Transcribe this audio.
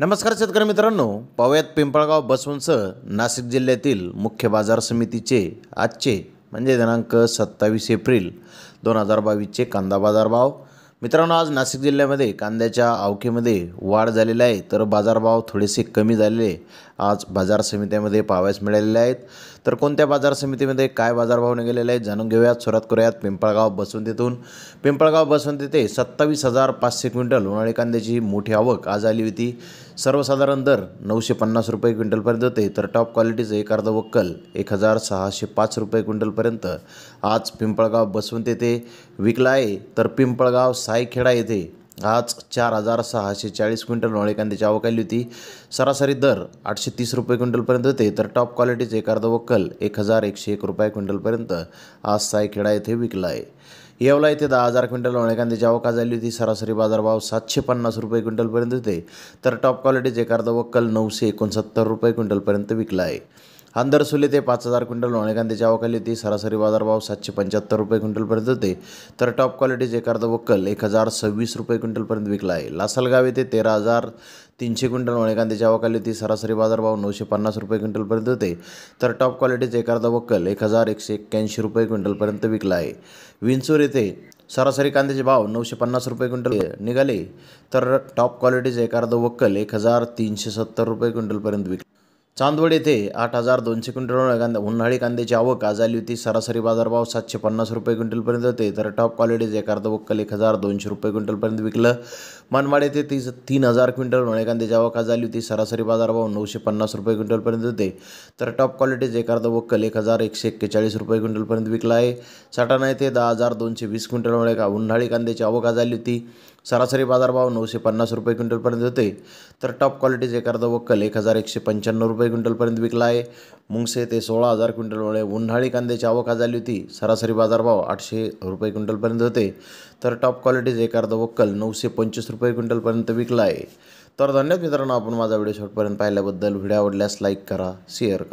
नमस्कार शेतकरी मित्रांनो पावयात पिंपळगाव बसवंसह नाशिक जिल्ह्यातील मुख्य बाजार समितीचे आजचे म्हणजे दिनांक सत्तावीस एप्रिल दोन हजार बावीसचे कांदा बाजार भाव मित्रांनो आज नाशिक जिल्ह्यामध्ये कांद्याच्या अवकीमध्ये वाढ झालेली आहे तर बाजारभाव थोडेसे कमी झालेले आज बाजार समित्यामध्ये पाहाव्यास मिळालेले आहेत तर कोणत्या बाजार समितीमध्ये काय बाजारभाव निघालेले आहेत जाणून घेऊयात सुरुवात करूयात पिंपळगाव बसवंतीतून पिंपळगाव बसवंतीते सत्तावीस हजार पाचशे क्विंटल उन्हाळी कांद्याची मोठी आवक आज आली होती सर्वसाधारण दर नऊशे पन्नास रुपये क्विंटलपर्यंत होते तर टॉप क्वालिटीचं एक अर्ध वक्कल एक हजार सहाशे पाच रुपये क्विंटलपर्यंत आज पिंपळगाव बसवंतीते विकला आहे तर पिंपळगाव साईखेडा येथे आज चार हजार सहाशे चाळीस क्विंटल नवळे कांद्याची आवक आली होती सरासरी दर आठशे तीस रुपये क्विंटलपर्यंत होते तर टॉप क्वालिटीचे अर्ध वक्कल एक हजार एकशे एक रुपये क्विंटलपर्यंत आज सायखेडा येथे विकला आहे येवला येथे दहा हजार क्विंटल नवळे कांद्याची आवक आज आली होती सरासरी बाजारभाव सातशे पन्नास रुपये क्विंटलपर्यंत होते तर टॉप क्वालिटीचे अर्ध वक्कल नऊशे एकोणसत्तर रुपये क्विंटलपर्यंत विकला आहे सुले ते पाच हजार क्विंटल लोणेकांद्याची आवकाली होती सरासरी बाजारभाव सातशे पंच्याहत्तर रुपये क्विंटलपर्यंत होते तर टॉप क्वालिटी एखादं वक्कल एक हजार सव्वीस रुपये क्विंटलपर्यंत विकला आहे लासलगाव येथे तेरा हजार तीनशे क्विंटल लोणेकांद्याची अवकाली होती सरासरी बाजारभाव नऊशे पन्नास रुपये क्विंटलपर्यंत होते तर टॉप क्वालिटी एखादा वक्कल एक हजार एकशे एक्क्याऐंशी रुपये क्विंटलपर्यंत विकला आहे विंचूर येथे सरासरी कांद्याचे भाव नऊशे पन्नास रुपये क्विंटल निघाले तर टॉप क्वालिटीचे एखादं वक्कल एक हजार तीनशे सत्तर रुपये क्विंटलपर्यंत विकले चांदवड येथे आठ हजार दोनशे क्विंटल कांदा उन्हाळी कांद्याची आवक आज आली होती सरासरी बाजारभाव सातशे पन्नास रुपये क्विंटलपर्यंत होते तर टॉप क्वालिटीचे एखादं वक्कल एक हजार दोनशे रुपये क्विंटलपर्यंत विकलं मनमाड येथे तीस तीन हजार क्विंटल उन्हाळी कांद्याची आवक आज आली होती सरासरी बाजारभाव नऊशे पन्नास रुपये क्विंटलपर्यंत होते तर टॉप क्वालिटीज एखादं वक्कल एक हजार एकशे एक्केचाळीस रुपये क्विंटलपर्यंत विकला आहे साटाणा येथे दहा हजार दोनशे वीस क्विंटल उन्हाळी कांद्याची आवक आज आली होती सरासरी बाजारभाव नऊशे पन्नास रुपये क्विंटलपर्यंत होते तर टॉप क्वालिटीचे एखादा वक्कल एक हजार एकशे पंच्याण्णव रुपये क्विंटलपर्यंत विकला आहे मुंगसे ते सोळा हजार क्विंटलमुळे उन्हाळी कांद्याची आवक आज आली होती सरासरी बाजारभाव आठशे रुपये क्विंटलपर्यंत होते तर टॉप क्वालिटीचे एखादा वक्कल नऊशे पंचवीस रुपये क्विंटलपर्यंत विकला आहे तर धन्यवाद मित्रांनो आपण माझा व्हिडिओ शॉटपर्यंत पाहिल्याबद्दल व्हिडिओ आवडल्यास लाईक करा शेअर करा